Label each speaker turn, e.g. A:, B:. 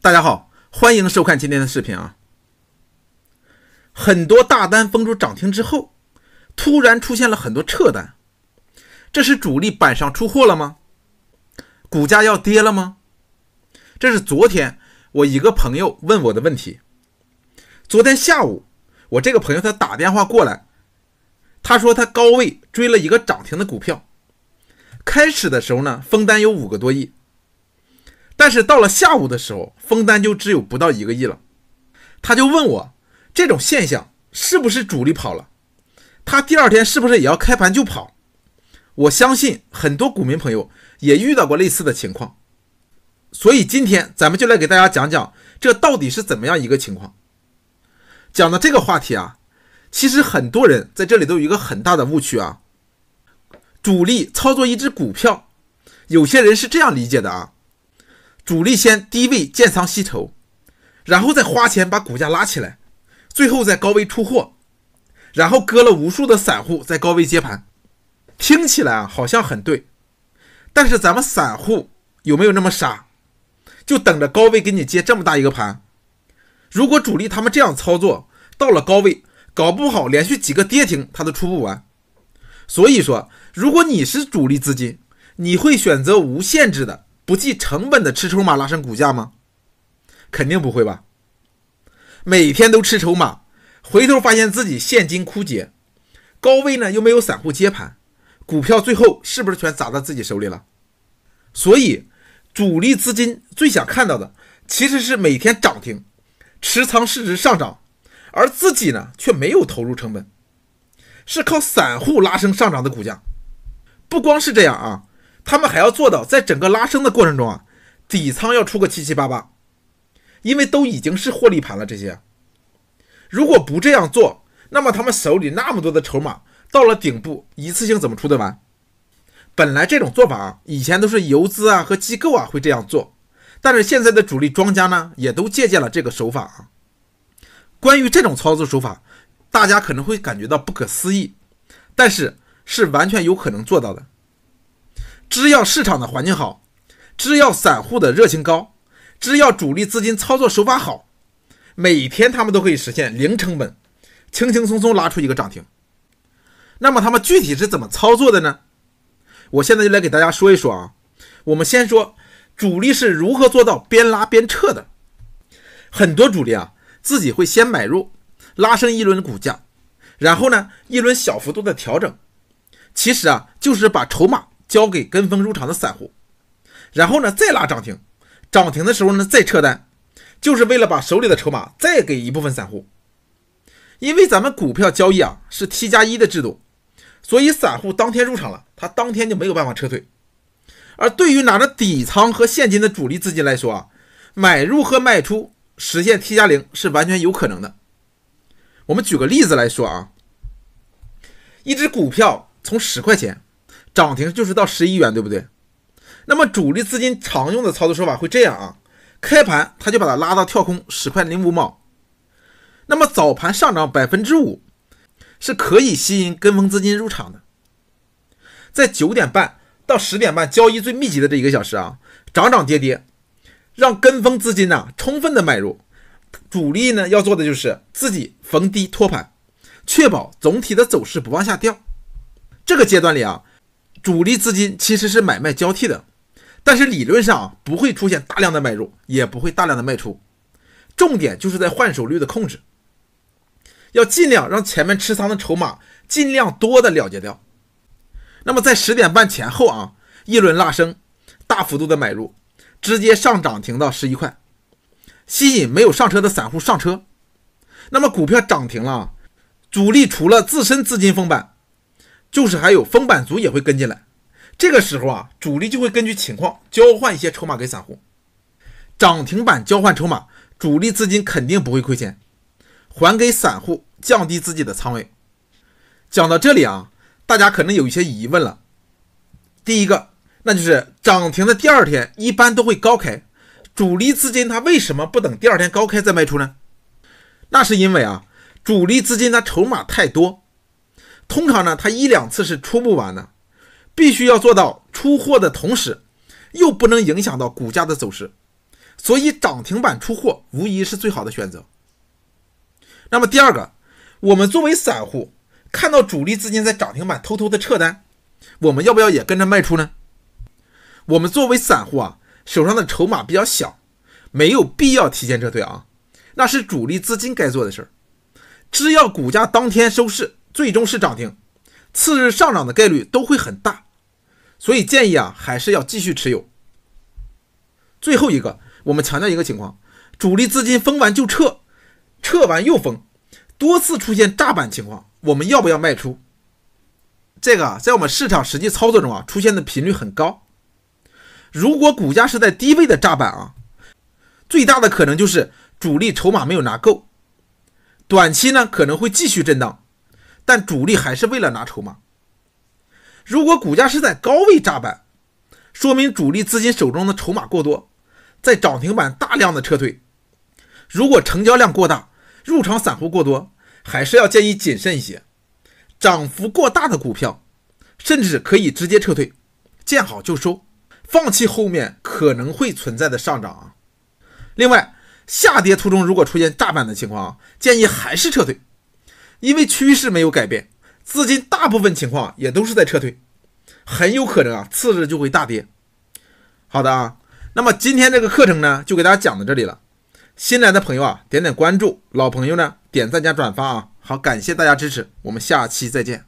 A: 大家好，欢迎收看今天的视频啊！很多大单封住涨停之后，突然出现了很多撤单，这是主力板上出货了吗？股价要跌了吗？这是昨天我一个朋友问我的问题。昨天下午，我这个朋友他打电话过来，他说他高位追了一个涨停的股票，开始的时候呢，封单有五个多亿。但是到了下午的时候，封单就只有不到一个亿了，他就问我，这种现象是不是主力跑了？他第二天是不是也要开盘就跑？我相信很多股民朋友也遇到过类似的情况，所以今天咱们就来给大家讲讲这到底是怎么样一个情况。讲到这个话题啊，其实很多人在这里都有一个很大的误区啊，主力操作一只股票，有些人是这样理解的啊。主力先低位建仓吸筹，然后再花钱把股价拉起来，最后在高位出货，然后割了无数的散户在高位接盘。听起来啊，好像很对，但是咱们散户有没有那么傻？就等着高位给你接这么大一个盘？如果主力他们这样操作，到了高位，搞不好连续几个跌停，他都出不完。所以说，如果你是主力资金，你会选择无限制的。不计成本的吃筹码拉升股价吗？肯定不会吧！每天都吃筹码，回头发现自己现金枯竭，高位呢又没有散户接盘，股票最后是不是全砸在自己手里了？所以，主力资金最想看到的其实是每天涨停、持仓市值上涨，而自己呢却没有投入成本，是靠散户拉升上涨的股价。不光是这样啊！他们还要做到，在整个拉升的过程中啊，底仓要出个七七八八，因为都已经是获利盘了。这些如果不这样做，那么他们手里那么多的筹码到了顶部，一次性怎么出得完？本来这种做法啊，以前都是游资啊和机构啊会这样做，但是现在的主力庄家呢，也都借鉴了这个手法啊。关于这种操作手法，大家可能会感觉到不可思议，但是是完全有可能做到的。制药市场的环境好，制药散户的热情高，制药主力资金操作手法好，每天他们都可以实现零成本，轻轻松松拉出一个涨停。那么他们具体是怎么操作的呢？我现在就来给大家说一说啊。我们先说主力是如何做到边拉边撤的。很多主力啊，自己会先买入，拉升一轮股价，然后呢，一轮小幅度的调整，其实啊，就是把筹码。交给跟风入场的散户，然后呢再拉涨停，涨停的时候呢再撤单，就是为了把手里的筹码再给一部分散户。因为咱们股票交易啊是 T 加一的制度，所以散户当天入场了，他当天就没有办法撤退。而对于拿着底仓和现金的主力资金来说啊，买入和卖出实现 T 加零是完全有可能的。我们举个例子来说啊，一只股票从十块钱。涨停就是到十一元，对不对？那么主力资金常用的操作手法会这样啊，开盘他就把它拉到跳空十块零五毛，那么早盘上涨百分之五是可以吸引跟风资金入场的，在九点半到十点半交易最密集的这一个小时啊，涨涨跌跌，让跟风资金呢充分的买入，主力呢要做的就是自己逢低托盘，确保总体的走势不往下掉。这个阶段里啊。主力资金其实是买卖交替的，但是理论上不会出现大量的买入，也不会大量的卖出，重点就是在换手率的控制，要尽量让前面持仓的筹码尽量多的了结掉。那么在十点半前后啊，一轮拉升，大幅度的买入，直接上涨停到十一块，吸引没有上车的散户上车。那么股票涨停了，主力除了自身资金封板。就是还有封板族也会跟进来，这个时候啊，主力就会根据情况交换一些筹码给散户，涨停板交换筹码，主力资金肯定不会亏钱，还给散户降低自己的仓位。讲到这里啊，大家可能有一些疑问了，第一个，那就是涨停的第二天一般都会高开，主力资金它为什么不等第二天高开再卖出呢？那是因为啊，主力资金它筹码太多。通常呢，它一两次是出不完的，必须要做到出货的同时，又不能影响到股价的走势，所以涨停板出货无疑是最好的选择。那么第二个，我们作为散户，看到主力资金在涨停板偷偷的撤单，我们要不要也跟着卖出呢？我们作为散户啊，手上的筹码比较小，没有必要提前撤退啊，那是主力资金该做的事儿，只要股价当天收市。最终是涨停，次日上涨的概率都会很大，所以建议啊还是要继续持有。最后一个，我们强调一个情况：主力资金封完就撤，撤完又封，多次出现炸板情况，我们要不要卖出？这个在我们市场实际操作中啊出现的频率很高。如果股价是在低位的炸板啊，最大的可能就是主力筹码没有拿够，短期呢可能会继续震荡。但主力还是为了拿筹码。如果股价是在高位炸板，说明主力资金手中的筹码过多，在涨停板大量的撤退。如果成交量过大，入场散户过多，还是要建议谨慎一些。涨幅过大的股票，甚至可以直接撤退，见好就收，放弃后面可能会存在的上涨。另外，下跌途中如果出现炸板的情况，建议还是撤退。因为趋势没有改变，资金大部分情况也都是在撤退，很有可能啊次日就会大跌。好的啊，那么今天这个课程呢就给大家讲到这里了。新来的朋友啊点点关注，老朋友呢点赞加转发啊，好感谢大家支持，我们下期再见。